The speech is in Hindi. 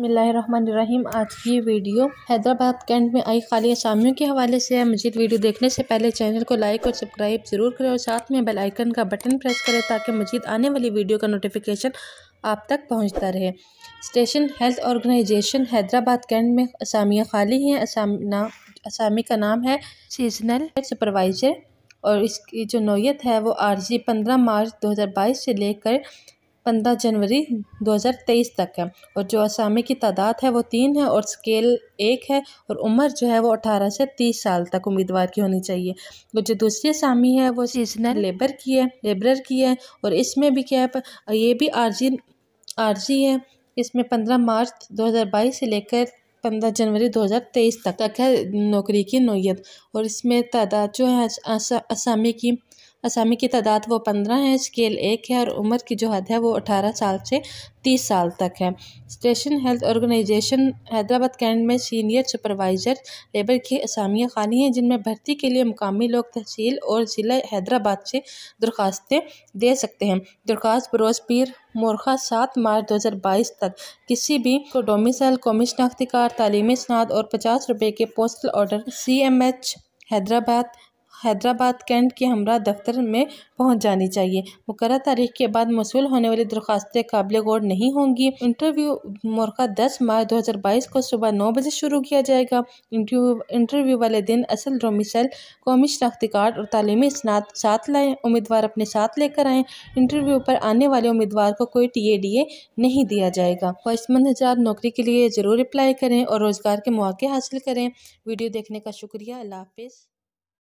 बसमीम आज की वीडियो हैदराबाद कैंट में आई खाली असामियों के हवाले से है मजीद वीडियो देखने से पहले चैनल को लाइक और सब्सक्राइब ज़रूर करें और साथ में बेल आइकन का बटन प्रेस करें ताकि मजीद आने वाली वीडियो का नोटिफिकेशन आप तक पहुंचता रहे station health organisation Hyderabad cantt में असामियाँ खाली हैं असामी का नाम है सीजनल सुपरवाइज़र और इसकी जो नोयत है वो आरजी पंद्रह मार्च दो से लेकर पंद्रह जनवरी 2023 तक है और जो असामी की तादाद है वो तीन है और स्केल एक है और उम्र जो है वो अठारह से तीस साल तक उम्मीदवार की होनी चाहिए और जो दूसरी असामी है वो सीजनल लेबर की है लेबरर की है और इसमें भी क्या है ये भी आरजी आरजी है इसमें पंद्रह मार्च 2022 से लेकर पंद्रह जनवरी 2023 तक तक है नौकरी की नोयत और इसमें तादाद जो है असामी की असामी की तादाद वो पंद्रह है स्केल एक है और उम्र की जो हद है वो अठारह साल से तीस साल तक है station health organisation Hyderabad cantt में सीनियर सुपरवाइज़र लेबर की असामियाँ खाली हैं जिनमें भर्ती के लिए मुकामी लोग तहसील और ज़िला हैदराबाद से दरख्वास्तें दे सकते हैं दरख्वास्त बरोज़ पीर मोरखा सात मार्च बाईस तक किसी भी को डोमिसल कौमी शनाख्ती कार्ड तलीमी स्नात और पचास रुपये के postal order C M H Hyderabad Hyderabad cantt के हमरा दफ्तर में पहुंच जानी चाहिए मुकर तारीख के बाद मसूल होने वाली दरख्वास्तें काबिल गौर नहीं होंगी इंटरव्यू मौका दस मार्च दो हज़ार बाईस को सुबह नौ बजे शुरू किया जाएगा इंटरव्यू इंटरव्यू वाले दिन असल रोमिसल कौमी शनाख्ती कार्ड और तलीमी स्नात साथ लाएँ उम्मीदवार अपने साथ लेकर आएँ इंटरव्यू पर आने वाले उम्मीदवार को कोई टी ए डी ए नहीं दिया जाएगा ख्वाहिशमंद हजार नौकरी के लिए ज़रूर अप्लाई करें और रोज़गार के मौके हासिल करें वीडियो देखने का शुक्रिया अल्लाह हाफिज़